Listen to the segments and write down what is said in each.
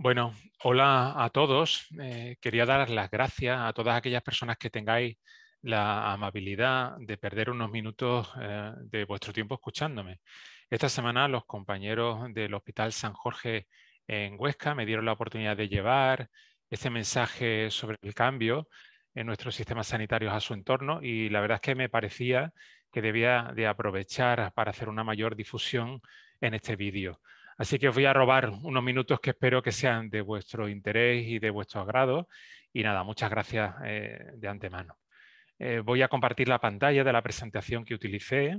Bueno, hola a todos. Eh, quería dar las gracias a todas aquellas personas que tengáis la amabilidad de perder unos minutos eh, de vuestro tiempo escuchándome. Esta semana los compañeros del Hospital San Jorge en Huesca me dieron la oportunidad de llevar este mensaje sobre el cambio en nuestros sistemas sanitarios a su entorno y la verdad es que me parecía que debía de aprovechar para hacer una mayor difusión en este vídeo. Así que os voy a robar unos minutos que espero que sean de vuestro interés y de vuestro agrado. Y nada, muchas gracias eh, de antemano. Eh, voy a compartir la pantalla de la presentación que utilicé.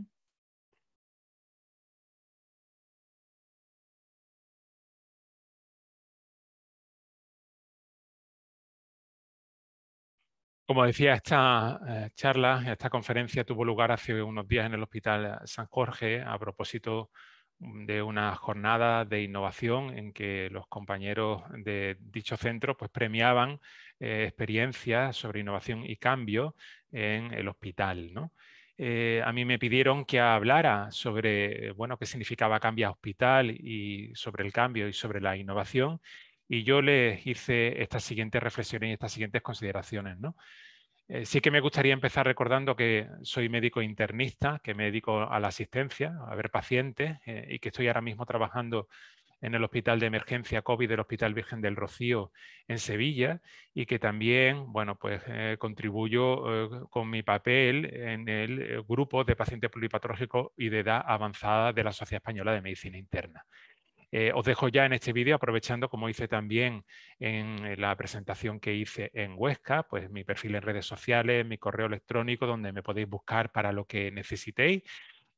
Como decía, esta eh, charla, esta conferencia tuvo lugar hace unos días en el Hospital San Jorge a propósito de una jornada de innovación en que los compañeros de dicho centro pues, premiaban eh, experiencias sobre innovación y cambio en el hospital. ¿no? Eh, a mí me pidieron que hablara sobre eh, bueno, qué significaba cambiar Hospital y sobre el cambio y sobre la innovación. Y yo les hice estas siguientes reflexiones y estas siguientes consideraciones. ¿no? Eh, sí que me gustaría empezar recordando que soy médico internista, que me dedico a la asistencia, a ver pacientes eh, y que estoy ahora mismo trabajando en el Hospital de Emergencia COVID del Hospital Virgen del Rocío en Sevilla y que también, bueno, pues, eh, contribuyo con mi papel en el grupo de pacientes pluripatológicos y de edad avanzada de la Sociedad Española de Medicina Interna. Eh, os dejo ya en este vídeo, aprovechando, como hice también en eh, la presentación que hice en Huesca, pues mi perfil en redes sociales, mi correo electrónico, donde me podéis buscar para lo que necesitéis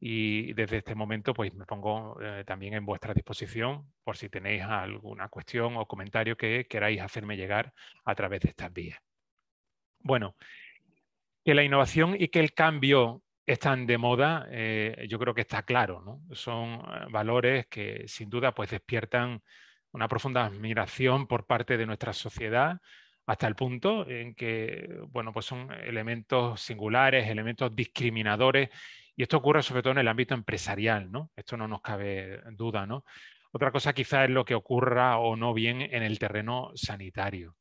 y desde este momento pues me pongo eh, también en vuestra disposición por si tenéis alguna cuestión o comentario que queráis hacerme llegar a través de estas vías. Bueno, que la innovación y que el cambio están de moda, eh, yo creo que está claro. ¿no? Son eh, valores que sin duda pues, despiertan una profunda admiración por parte de nuestra sociedad hasta el punto en que bueno, pues son elementos singulares, elementos discriminadores, y esto ocurre sobre todo en el ámbito empresarial, ¿no? Esto no nos cabe duda, ¿no? Otra cosa quizá es lo que ocurra o no bien en el terreno sanitario.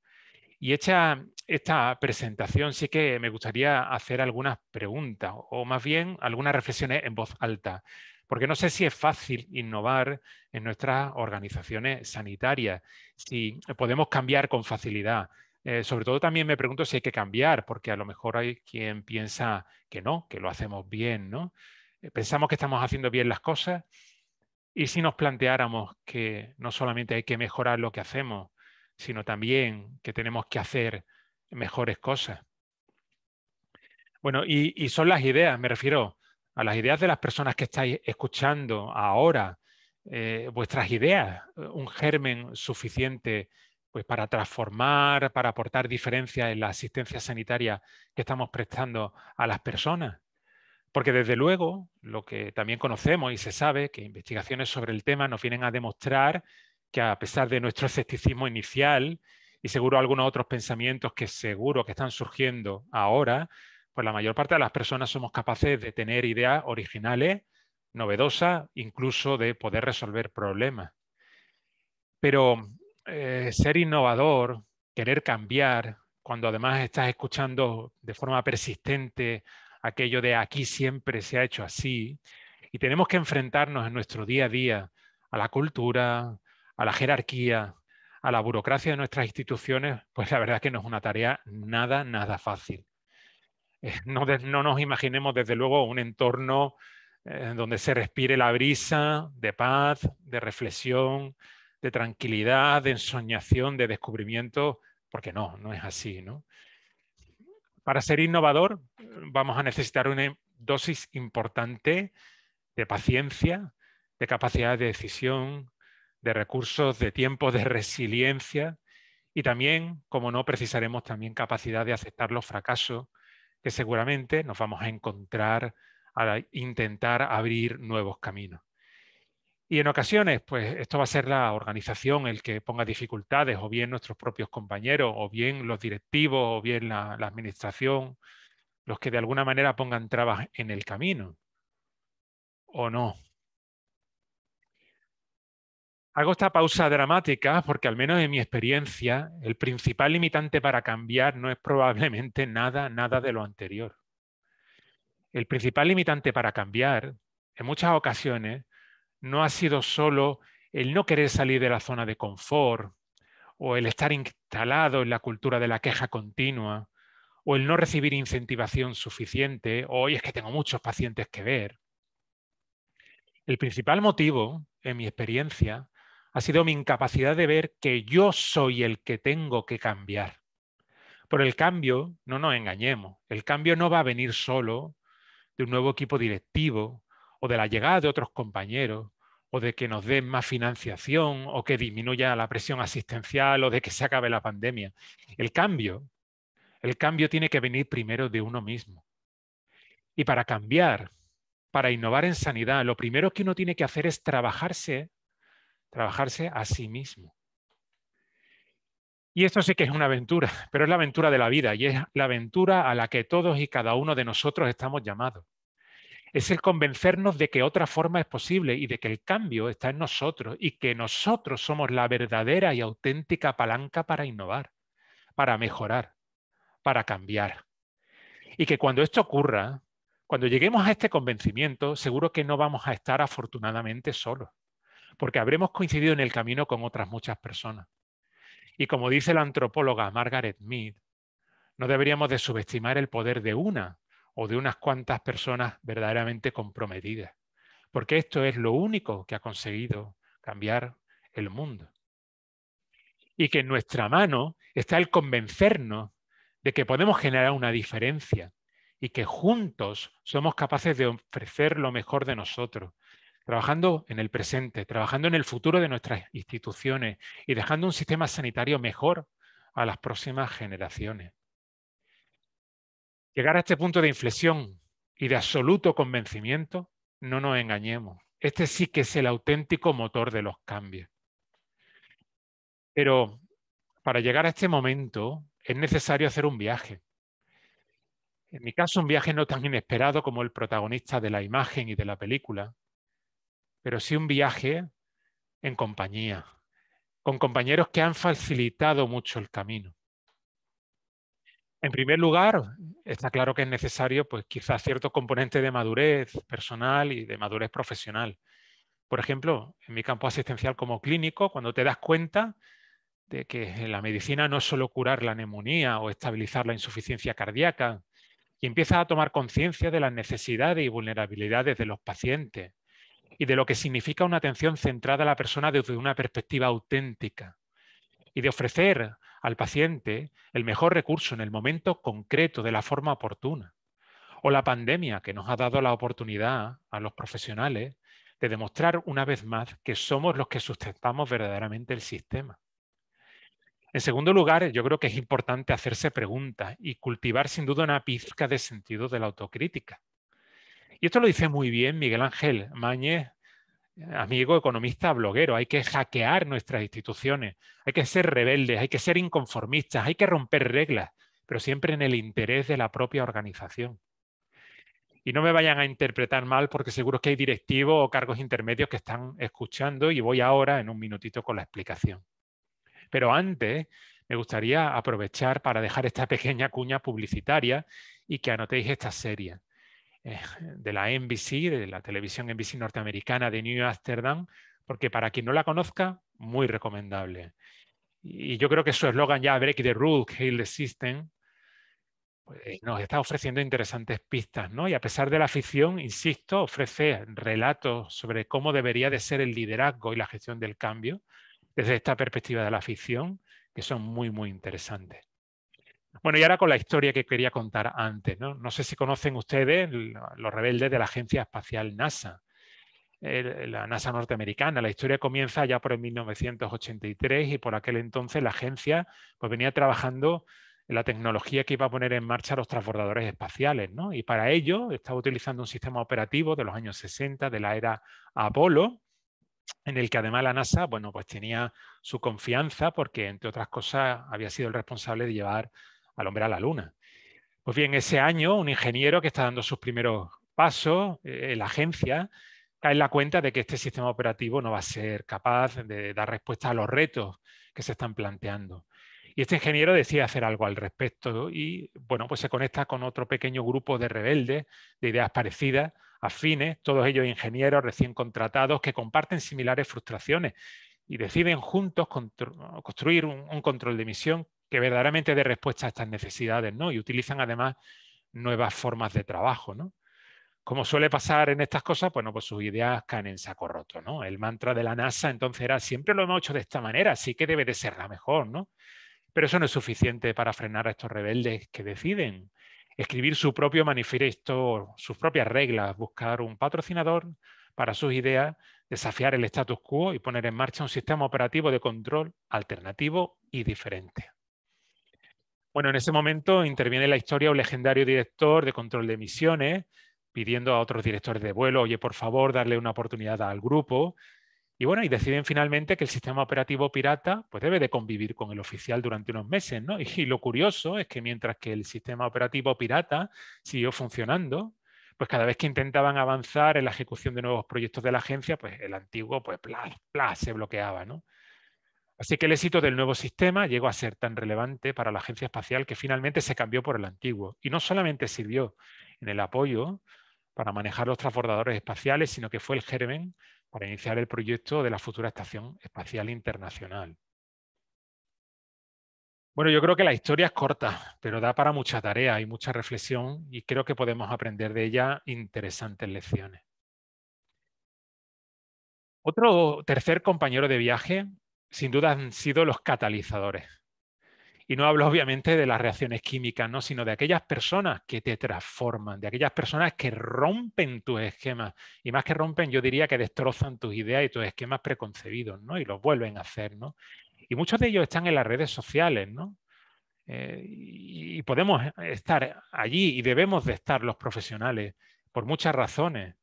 Y hecha esta presentación sí que me gustaría hacer algunas preguntas o más bien algunas reflexiones en voz alta, porque no sé si es fácil innovar en nuestras organizaciones sanitarias, si podemos cambiar con facilidad. Eh, sobre todo también me pregunto si hay que cambiar, porque a lo mejor hay quien piensa que no, que lo hacemos bien, ¿no? Eh, pensamos que estamos haciendo bien las cosas y si nos planteáramos que no solamente hay que mejorar lo que hacemos, sino también que tenemos que hacer mejores cosas. Bueno, y, son las ideas, me refiero a las ideas de las personas que estáis escuchando ahora, eh, vuestras ideas, un germen suficiente pues, para transformar, para aportar diferencias en la asistencia sanitaria que estamos prestando a las personas. Porque desde luego, lo que también conocemos y se sabe, que investigaciones sobre el tema nos vienen a demostrar que a pesar de nuestro escepticismo inicial y seguro algunos otros pensamientos que seguro que están surgiendo ahora, pues la mayor parte de las personas somos capaces de tener ideas originales, novedosas, incluso de poder resolver problemas. Pero eh, ser innovador, querer cambiar, cuando además estás escuchando de forma persistente aquello de aquí siempre se ha hecho así, y tenemos que enfrentarnos en nuestro día a día a la cultura, a la jerarquía, a la burocracia de nuestras instituciones, pues la verdad es que no es una tarea nada, nada fácil. Eh, no, nos imaginemos, desde luego, un entorno eh, donde se respire la brisa de paz, de reflexión, de tranquilidad, de ensoñación, de descubrimiento, porque no, no es así. ¿no? Para ser innovador vamos a necesitar una dosis importante de paciencia, de capacidad de decisión, de recursos, de tiempo, de resiliencia y también, como no, precisaremos también capacidad de aceptar los fracasos que seguramente nos vamos a encontrar al intentar abrir nuevos caminos. Y en ocasiones, pues esto va a ser la organización el que ponga dificultades, o bien nuestros propios compañeros, o bien los directivos, o bien la, la administración, los que de alguna manera pongan trabas en el camino. O no, Hago esta pausa dramática porque al menos en mi experiencia, el principal limitante para cambiar no es probablemente nada, nada de lo anterior. El principal limitante para cambiar, en muchas ocasiones, no ha sido solo el no querer salir de la zona de confort o el estar instalado en la cultura de la queja continua o el no recibir incentivación suficiente o hoy es que tengo muchos pacientes que ver. El principal motivo, en mi experiencia, ha sido mi incapacidad de ver que yo soy el que tengo que cambiar. Por el cambio, no nos engañemos, el cambio no va a venir solo de un nuevo equipo directivo o de la llegada de otros compañeros o de que nos den más financiación o que disminuya la presión asistencial o de que se acabe la pandemia. El cambio, el cambio tiene que venir primero de uno mismo. Y para cambiar, para innovar en sanidad, lo primero que uno tiene que hacer es trabajarse trabajarse a sí mismo. Y esto sí que es una aventura, pero es la aventura de la vida y es la aventura a la que todos y cada uno de nosotros estamos llamados. Es el convencernos de que otra forma es posible y de que el cambio está en nosotros y que nosotros somos la verdadera y auténtica palanca para innovar, para mejorar, para cambiar. Y que cuando esto ocurra, cuando lleguemos a este convencimiento, seguro que no vamos a estar afortunadamente solos porque habremos coincidido en el camino con otras muchas personas. Y como dice la antropóloga Margaret Mead, no deberíamos de subestimar el poder de una o de unas cuantas personas verdaderamente comprometidas, porque esto es lo único que ha conseguido cambiar el mundo. Y que en nuestra mano está el convencernos de que podemos generar una diferencia y que juntos somos capaces de ofrecer lo mejor de nosotros trabajando en el presente, trabajando en el futuro de nuestras instituciones y dejando un sistema sanitario mejor a las próximas generaciones. Llegar a este punto de inflexión y de absoluto convencimiento, no nos engañemos. Este sí que es el auténtico motor de los cambios. Pero para llegar a este momento es necesario hacer un viaje. En mi caso, un viaje no tan inesperado como el protagonista de la imagen y de la película, pero sí un viaje en compañía, con compañeros que han facilitado mucho el camino. En primer lugar, está claro que es necesario, pues quizás ciertos componente de madurez personal y de madurez profesional. Por ejemplo, en mi campo asistencial como clínico, cuando te das cuenta de que la medicina no es solo curar la neumonía o estabilizar la insuficiencia cardíaca, y empiezas a tomar conciencia de las necesidades y vulnerabilidades de los pacientes, y de lo que significa una atención centrada a la persona desde una perspectiva auténtica y de ofrecer al paciente el mejor recurso en el momento concreto de la forma oportuna. O la pandemia que nos ha dado la oportunidad a los profesionales de demostrar una vez más que somos los que sustentamos verdaderamente el sistema. En segundo lugar, yo creo que es importante hacerse preguntas y cultivar sin duda una pizca de sentido de la autocrítica. Y esto lo dice muy bien Miguel Ángel Mañez, amigo economista bloguero. Hay que hackear nuestras instituciones, hay que ser rebeldes, hay que ser inconformistas, hay que romper reglas, pero siempre en el interés de la propia organización. Y no me vayan a interpretar mal porque seguro que hay directivos o cargos intermedios que están escuchando y voy ahora en un minutito con la explicación. Pero antes me gustaría aprovechar para dejar esta pequeña cuña publicitaria y que anotéis esta serie. Eh, de la NBC, de la televisión NBC norteamericana de New Amsterdam, porque para quien no la conozca, muy recomendable. Y yo creo que su eslogan ya, Break the Rule, Hail the System, pues, nos está ofreciendo interesantes pistas, ¿no? Y a pesar de la afición, insisto, ofrece relatos sobre cómo debería de ser el liderazgo y la gestión del cambio desde esta perspectiva de la afición, que son muy, muy interesantes. Bueno, y ahora con la historia que quería contar antes. No, sé si conocen ustedes los rebeldes de la Agencia Espacial NASA la NASA norteamericana. La historia comienza ya por el 1983 y por aquel entonces la agencia pues, venía trabajando en la tecnología que iba a poner en marcha los transbordadores espaciales. Y para ello estaba utilizando un sistema operativo de los años 60, de la era Apolo, en el que además la NASA bueno, pues, tenía su confianza porque, entre otras cosas, había sido el responsable de llevar al hombre a la luna. Pues bien, ese año un ingeniero que está dando sus primeros pasos en eh, la agencia cae en la cuenta de que este sistema operativo no va a ser capaz de dar respuesta a los retos que se están planteando. Y este ingeniero decide hacer algo al respecto y, bueno, pues se conecta con otro pequeño grupo de rebeldes de ideas parecidas, afines, todos ellos ingenieros recién contratados que comparten similares frustraciones y deciden juntos construir un, un control de misión que verdaderamente dé respuesta a estas necesidades, ¿no? Y utilizan además nuevas formas de trabajo, ¿no? Como suele pasar en estas cosas, bueno, pues sus ideas caen en saco roto, ¿no? El mantra de la NASA entonces era, siempre lo hemos hecho de esta manera, así que debe de ser la mejor, ¿no? Pero eso no es suficiente para frenar a estos rebeldes que deciden escribir su propio manifiesto, sus propias reglas, buscar un patrocinador para sus ideas, desafiar el status quo y poner en marcha un sistema operativo de control alternativo y diferente. Bueno, en ese momento interviene la historia un legendario director de control de emisiones, pidiendo a otros directores de vuelo, oye, por favor, darle una oportunidad al grupo. Y bueno, y deciden finalmente que el sistema operativo pirata pues debe de convivir con el oficial durante unos meses, ¿no? Y, lo curioso es que mientras que el sistema operativo pirata siguió funcionando, pues cada vez que intentaban avanzar en la ejecución de nuevos proyectos de la agencia, pues el antiguo, pues, bla, bla, se bloqueaba, ¿no? Así que el éxito del nuevo sistema llegó a ser tan relevante para la agencia espacial que finalmente se cambió por el antiguo. Y no solamente sirvió en el apoyo para manejar los transbordadores espaciales, sino que fue el germen para iniciar el proyecto de la futura Estación Espacial Internacional. Bueno, yo creo que la historia es corta, pero da para mucha tarea y mucha reflexión y creo que podemos aprender de ella interesantes lecciones. Otro tercer compañero de viaje sin duda han sido los catalizadores. Y no hablo obviamente de las reacciones químicas, ¿no? sino de aquellas personas que te transforman, de aquellas personas que rompen tus esquemas. Y más que rompen, yo diría que destrozan tus ideas y tus esquemas preconcebidos, ¿no? Y los vuelven a hacer, Y muchos de ellos están en las redes sociales, ¿no? Eh, y podemos estar allí y debemos de estar los profesionales por muchas razones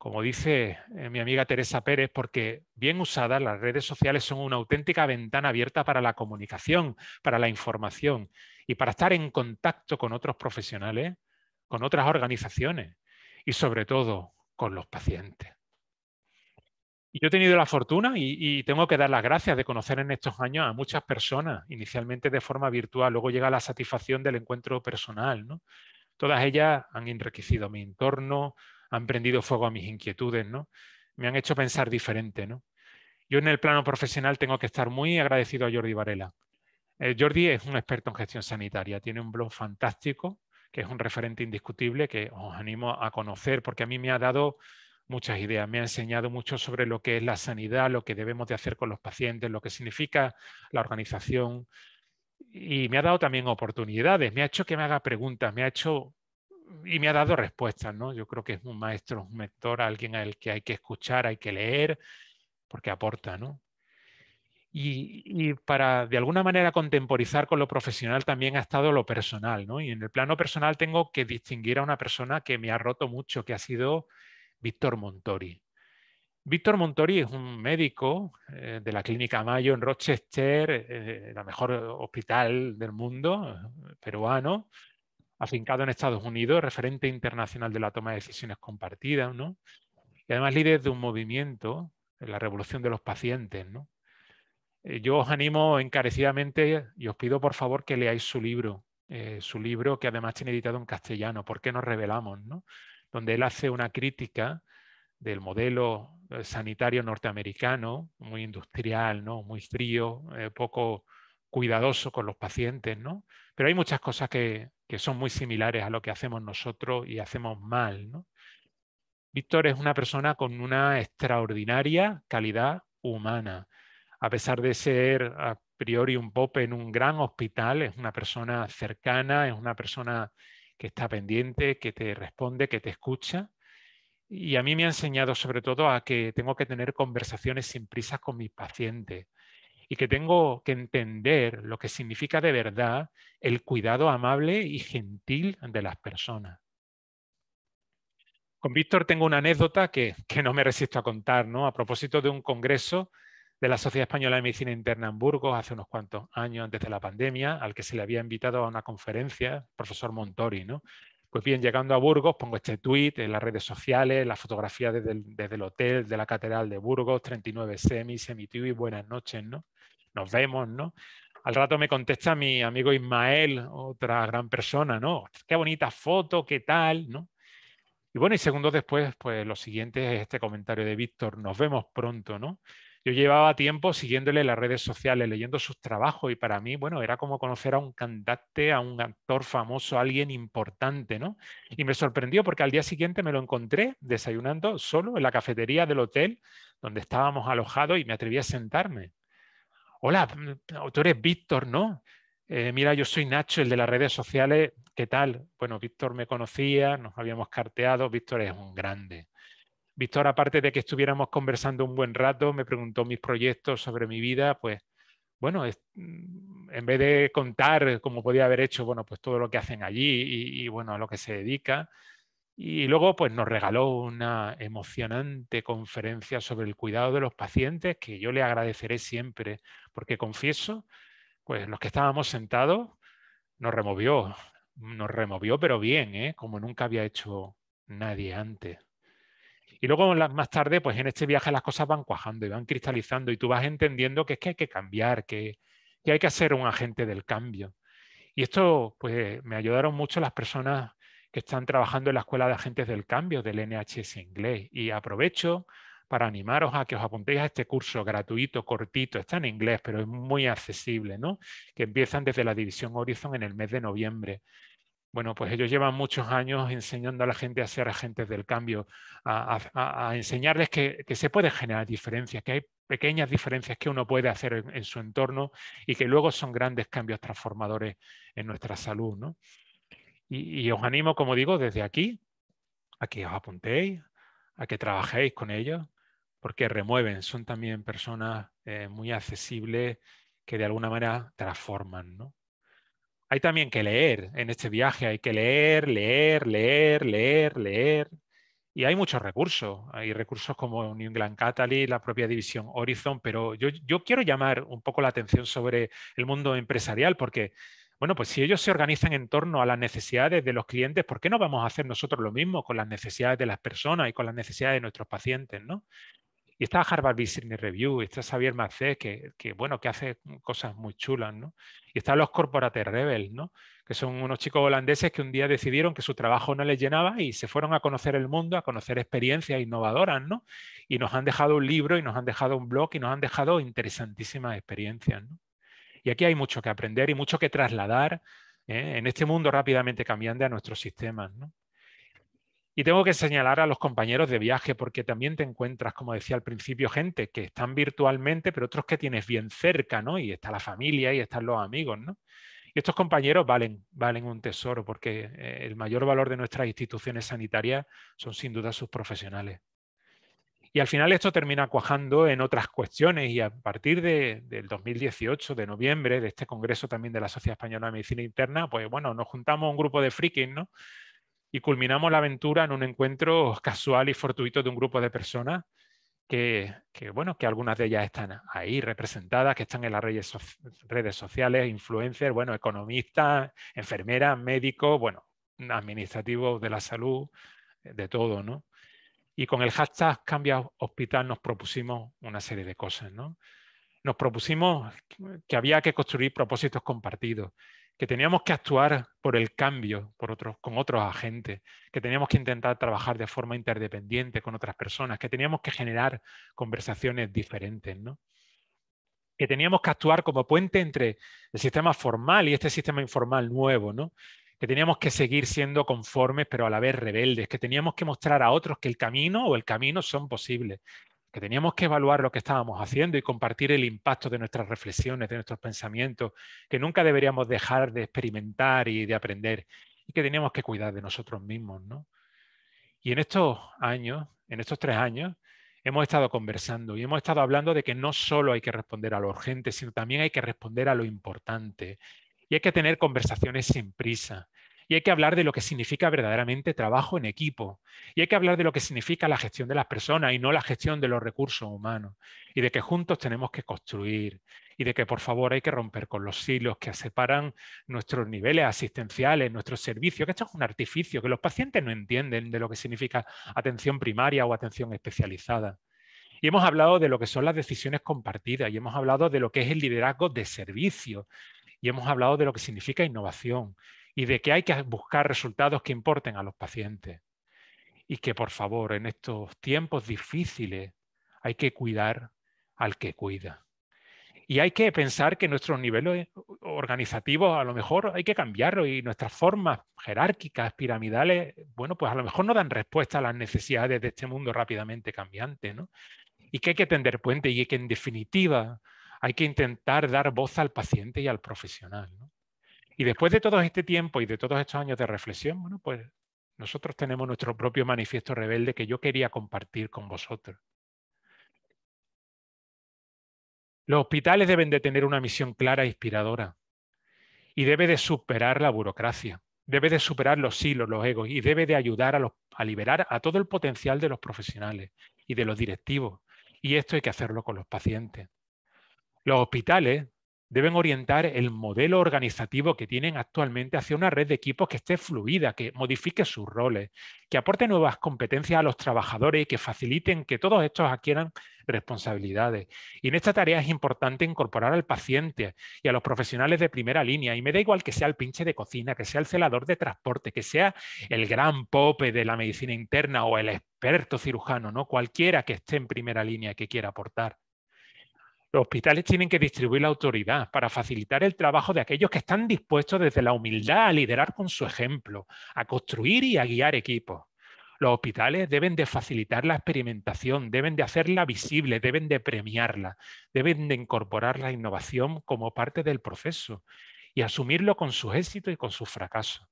como dice eh, mi amiga Teresa Pérez, porque bien usadas las redes sociales son una auténtica ventana abierta para la comunicación, para la información y para estar en contacto con otros profesionales, con otras organizaciones y sobre todo con los pacientes. Yo he tenido la fortuna y, tengo que dar las gracias de conocer en estos años a muchas personas, inicialmente de forma virtual, luego llega la satisfacción del encuentro personal. Todas ellas han enriquecido mi entorno, han prendido fuego a mis inquietudes, ¿no? Me han hecho pensar diferente, ¿no? Yo en el plano profesional tengo que estar muy agradecido a Jordi Varela. Eh, Jordi es un experto en gestión sanitaria, tiene un blog fantástico, que es un referente indiscutible que os animo a conocer porque a mí me ha dado muchas ideas, me ha enseñado mucho sobre lo que es la sanidad, lo que debemos de hacer con los pacientes, lo que significa la organización, y me ha dado también oportunidades, me ha hecho que me haga preguntas, me ha hecho y me ha dado respuestas, ¿no? Yo creo que es un maestro, un mentor, alguien al que hay que escuchar, hay que leer, porque aporta, ¿no? Y, y, para de alguna manera contemporizar con lo profesional también ha estado lo personal, ¿no? Y en el plano personal tengo que distinguir a una persona que me ha roto mucho, que ha sido Víctor Montori. Víctor Montori es un médico eh, de la Clínica Mayo en Rochester, el eh, mejor hospital del mundo, eh, peruano, afincado en Estados Unidos, referente internacional de la toma de decisiones compartidas, ¿no? Y además líder de un movimiento, la revolución de los pacientes, ¿no? Eh, yo os animo encarecidamente y os pido por favor que leáis su libro, eh, su libro que además tiene editado en castellano, ¿Por qué nos revelamos? Donde él hace una crítica del modelo eh, sanitario norteamericano, muy industrial, ¿no? muy frío, poco cuidadoso con los pacientes, ¿no? Pero hay muchas cosas que, son muy similares a lo que hacemos nosotros y hacemos mal, ¿no? Víctor es una persona con una extraordinaria calidad humana. A pesar de ser a priori un pope en un gran hospital, es una persona cercana, es una persona que está pendiente, que te responde, que te escucha. Y a mí me ha enseñado sobre todo a que tengo que tener conversaciones sin prisas con mis pacientes, y que tengo que entender lo que significa de verdad el cuidado amable y gentil de las personas. Con Víctor tengo una anécdota que, no me resisto a contar, ¿no? A propósito de un congreso de la Sociedad Española de Medicina Interna en Burgos hace unos cuantos años antes de la pandemia, al que se le había invitado a una conferencia, profesor Montori, ¿no? Pues bien, llegando a Burgos, pongo este tuit en las redes sociales, la fotografía desde el, hotel de la Catedral de Burgos, 39 semi, semi y buenas noches, ¿no? nos vemos, ¿no? Al rato me contesta mi amigo Ismael, otra gran persona, ¿no? Qué bonita foto, qué tal, ¿no? Y bueno, y segundos después, pues lo siguiente es este comentario de Víctor, nos vemos pronto, ¿no? Yo llevaba tiempo siguiéndole las redes sociales, leyendo sus trabajos y para mí, bueno, era como conocer a un cantante, a un actor famoso, a alguien importante, ¿no? Y me sorprendió porque al día siguiente me lo encontré desayunando solo en la cafetería del hotel donde estábamos alojados y me atreví a sentarme hola, mm, tú eres Víctor, ¿no? Eh, mira, yo soy Nacho, el de las redes sociales, ¿qué tal? Bueno, Víctor me conocía, nos habíamos carteado, Víctor es un grande. Víctor, aparte de que estuviéramos conversando un buen rato, me preguntó mis proyectos sobre mi vida, pues bueno, mm, en vez de contar como podía haber hecho, bueno, pues todo lo que hacen allí y, y bueno, a lo que se dedica, y luego pues, nos regaló una emocionante conferencia sobre el cuidado de los pacientes, que yo le agradeceré siempre, porque confieso, pues los que estábamos sentados nos removió, nos removió, pero bien, ¿eh? como nunca había hecho nadie antes. Y luego más tarde, pues en este viaje las cosas van cuajando y van cristalizando y tú vas entendiendo que es que hay que cambiar, que, hay que ser un agente del cambio. Y esto, pues me ayudaron mucho las personas que están trabajando en la Escuela de Agentes del Cambio del NHS Inglés. Y aprovecho para animaros a que os apuntéis a este curso gratuito, cortito, está en inglés, pero es muy accesible, ¿no? Que empiezan desde la División Horizon en el mes de noviembre. Bueno, pues ellos llevan muchos años enseñando a la gente a ser agentes del cambio, a, enseñarles que, se pueden generar diferencias, que hay pequeñas diferencias que uno puede hacer en, en su entorno y que luego son grandes cambios transformadores en nuestra salud, ¿no? Y, os animo, como digo, desde aquí, a que os apuntéis, a que trabajéis con ellos, porque remueven, son también personas eh, muy accesibles que de alguna manera transforman. ¿no? Hay también que leer en este viaje, hay que leer, leer, leer, leer, leer. Y hay muchos recursos, hay recursos como New England Catalyst, la propia división Horizon, pero yo, yo quiero llamar un poco la atención sobre el mundo empresarial, porque bueno, pues si ellos se organizan en torno a las necesidades de los clientes, ¿por qué no vamos a hacer nosotros lo mismo con las necesidades de las personas y con las necesidades de nuestros pacientes? ¿no? Y está Harvard Business Review, está Xavier Macé, que, que, bueno, que hace cosas muy chulas, ¿no? Y están los Corporate Rebels, ¿no? Que son unos chicos holandeses que un día decidieron que su trabajo no les llenaba y se fueron a conocer el mundo, a conocer experiencias innovadoras, ¿no? Y nos han dejado un libro y nos han dejado un blog y nos han dejado interesantísimas experiencias, ¿no? Y aquí hay mucho que aprender y mucho que trasladar ¿eh? en este mundo rápidamente cambiante a nuestros sistemas. Y tengo que señalar a los compañeros de viaje, porque también te encuentras, como decía al principio, gente que están virtualmente, pero otros que tienes bien cerca, ¿no? Y está la familia y están los amigos, Y estos compañeros valen, valen un tesoro, porque eh, el mayor valor de nuestras instituciones sanitarias son sin duda sus profesionales. Y al final esto termina cuajando en otras cuestiones y a partir del 2018, de noviembre, de este congreso también de la Sociedad Española de Medicina Interna, pues bueno, nos juntamos un grupo de freaking, ¿no? Y culminamos la aventura en un encuentro casual y fortuito de un grupo de personas que, bueno, que algunas de ellas están ahí representadas, que están en las redes, redes sociales, influencers, bueno, economistas, enfermeras, médicos, bueno, administrativos de la salud, de todo, ¿no? Y con el hashtag Cambia Hospital nos propusimos una serie de cosas. ¿no? Nos propusimos que había que construir propósitos compartidos, que teníamos que actuar por el cambio por otros, con otros agentes, que teníamos que intentar trabajar de forma interdependiente con otras personas, que teníamos que generar conversaciones diferentes. ¿no? que teníamos que actuar como puente entre el sistema formal y este sistema informal nuevo, ¿no? que teníamos que seguir siendo conformes, pero a la vez rebeldes, que teníamos que mostrar a otros que el camino o el camino son posibles, que teníamos que evaluar lo que estábamos haciendo y compartir el impacto de nuestras reflexiones, de nuestros pensamientos, que nunca deberíamos dejar de experimentar y de aprender, y que teníamos que cuidar de nosotros mismos, ¿no? Y en estos años, en estos tres años, hemos estado conversando y hemos estado hablando de que no solo hay que responder a lo urgente, sino también hay que responder a lo importante. Y hay que tener conversaciones sin prisa. Y hay que hablar de lo que significa verdaderamente trabajo en equipo. Y hay que hablar de lo que significa la gestión de las personas y no la gestión de los recursos humanos. Y de que juntos tenemos que construir. Y de que, por favor, hay que romper con los silos que separan nuestros niveles asistenciales, nuestros servicios, que esto es un artificio, que los pacientes no entienden de lo que significa atención primaria o atención especializada. Y hemos hablado de lo que son las decisiones compartidas y hemos hablado de lo que es el liderazgo de servicio y hemos hablado de lo que significa innovación y de que hay que buscar resultados que importen a los pacientes. Y que por favor, en estos tiempos difíciles, hay que cuidar al que cuida. Y hay que pensar que nuestros niveles organizativos a lo mejor hay que cambiarlo y nuestras formas jerárquicas, piramidales, bueno, pues a lo mejor no dan respuesta a las necesidades de este mundo rápidamente cambiante, ¿no? Y que hay que tender puente y que en definitiva hay que intentar dar voz al paciente y al profesional. Y después de todo este tiempo y de todos estos años de reflexión, bueno, pues nosotros tenemos nuestro propio manifiesto rebelde que yo quería compartir con vosotros. Los hospitales deben de tener una misión clara e inspiradora y debe de superar la burocracia, debe de superar los silos, los egos y debe de ayudar a, a liberar a todo el potencial de los profesionales y de los directivos. Y esto hay que hacerlo con los pacientes. Los hospitales deben orientar el modelo organizativo que tienen actualmente hacia una red de equipos que esté fluida, que modifique sus roles, que aporte nuevas competencias a los trabajadores y que faciliten que todos estos adquieran responsabilidades. Y en esta tarea es importante incorporar al paciente y a los profesionales de primera línea. Y me da igual que sea el pinche de cocina, que sea el celador de transporte, que sea el gran pope de la medicina interna o el experto cirujano, ¿no? Cualquiera que esté en primera línea que quiera aportar. Los hospitales tienen que distribuir la autoridad para facilitar el trabajo de aquellos que están dispuestos desde la humildad a liderar con su ejemplo, a construir y a guiar equipos. Los hospitales deben de facilitar la experimentación, deben de hacerla visible, deben de premiarla, deben de incorporar la innovación como parte del proceso y asumirlo con sus éxitos y con sus fracasos.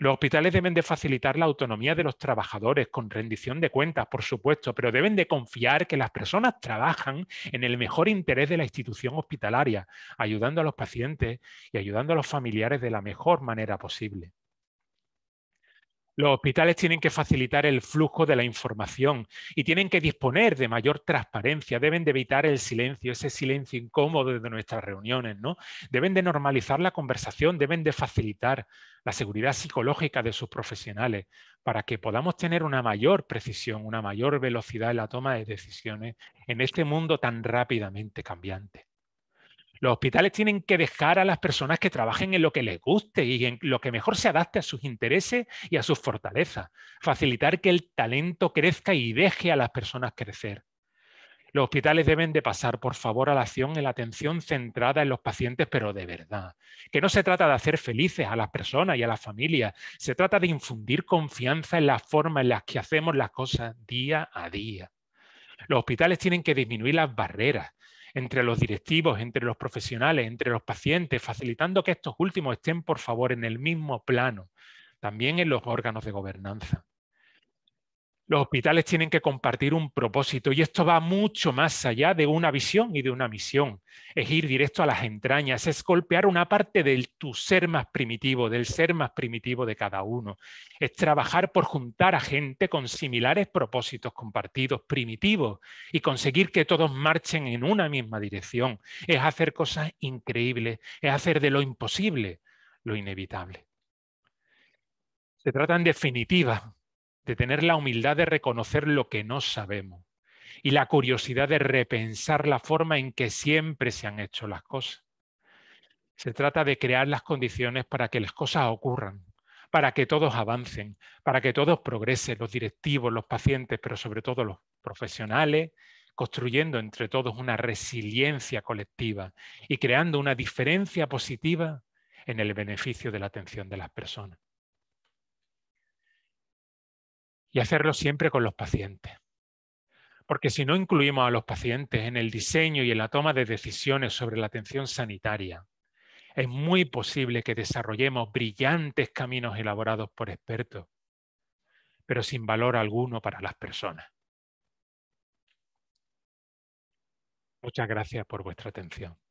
Los hospitales deben de facilitar la autonomía de los trabajadores con rendición de cuentas, por supuesto, pero deben de confiar que las personas trabajan en el mejor interés de la institución hospitalaria, ayudando a los pacientes y ayudando a los familiares de la mejor manera posible. Los hospitales tienen que facilitar el flujo de la información y tienen que disponer de mayor transparencia, deben de evitar el silencio, ese silencio incómodo de nuestras reuniones, ¿no? Deben de normalizar la conversación, deben de facilitar la seguridad psicológica de sus profesionales para que podamos tener una mayor precisión, una mayor velocidad en la toma de decisiones en este mundo tan rápidamente cambiante. Los hospitales tienen que dejar a las personas que trabajen en lo que les guste y en lo que mejor se adapte a sus intereses y a sus fortalezas. Facilitar que el talento crezca y deje a las personas crecer. Los hospitales deben de pasar, por favor, a la acción en la atención centrada en los pacientes, pero de verdad. Que no se trata de hacer felices a las personas y a las familias. Se trata de infundir confianza en la forma en las que hacemos las cosas día a día. Los hospitales tienen que disminuir las barreras, entre los directivos, entre los profesionales, entre los pacientes, facilitando que estos últimos estén, por favor, en el mismo plano, también en los órganos de gobernanza. Los hospitales tienen que compartir un propósito y esto va mucho más allá de una visión y de una misión. Es ir directo a las entrañas, es golpear una parte del tu ser más primitivo, del ser más primitivo de cada uno. Es trabajar por juntar a gente con similares propósitos compartidos, primitivos, y conseguir que todos marchen en una misma dirección. Es hacer cosas increíbles, es hacer de lo imposible lo inevitable. Se trata en definitiva de tener la humildad de reconocer lo que no sabemos y la curiosidad de repensar la forma en que siempre se han hecho las cosas. Se trata de crear las condiciones para que las cosas ocurran, para que todos avancen, para que todos progresen, los directivos, los pacientes, pero sobre todo los profesionales, construyendo entre todos una resiliencia colectiva y creando una diferencia positiva en el beneficio de la atención de las personas y hacerlo siempre con los pacientes. Porque si no incluimos a los pacientes en el diseño y en la toma de decisiones sobre la atención sanitaria, es muy posible que desarrollemos brillantes caminos elaborados por expertos, pero sin valor alguno para las personas. Muchas gracias por vuestra atención.